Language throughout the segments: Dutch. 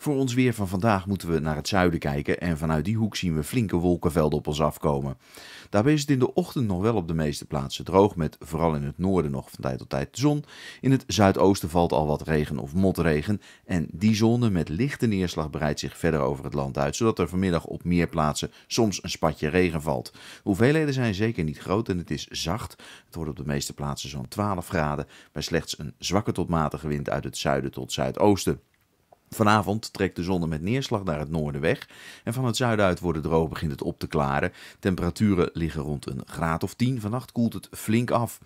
Voor ons weer van vandaag moeten we naar het zuiden kijken en vanuit die hoek zien we flinke wolkenvelden op ons afkomen. Daarbij is het in de ochtend nog wel op de meeste plaatsen droog, met vooral in het noorden nog van tijd tot tijd de zon. In het zuidoosten valt al wat regen of motregen en die zone met lichte neerslag breidt zich verder over het land uit, zodat er vanmiddag op meer plaatsen soms een spatje regen valt. De hoeveelheden zijn zeker niet groot en het is zacht. Het wordt op de meeste plaatsen zo'n 12 graden, bij slechts een zwakke tot matige wind uit het zuiden tot zuidoosten. Vanavond trekt de zon met neerslag naar het noorden weg. En van het zuiden uit wordt het droog, begint het op te klaren. Temperaturen liggen rond een graad of 10. Vannacht koelt het flink af.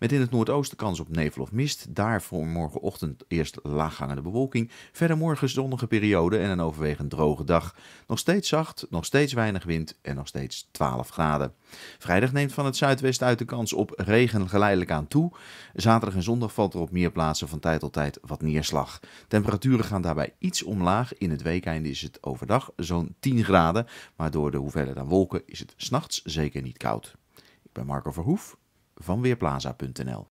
Met in het noordoosten kans op nevel of mist. Daarvoor morgenochtend eerst laaghangende bewolking. Verder morgen zonnige periode en een overwegend droge dag. Nog steeds zacht, nog steeds weinig wind en nog steeds 12 graden. Vrijdag neemt van het zuidwesten uit de kans op regen geleidelijk aan toe. Zaterdag en zondag valt er op meer plaatsen van tijd tot tijd wat neerslag. Temperaturen gaan daarbij iets omlaag. In het weekeinde is het overdag zo'n 10 graden. Maar door de hoeveelheid aan wolken is het s'nachts zeker niet koud. Ik ben Marco Verhoef van Weerplaza.nl.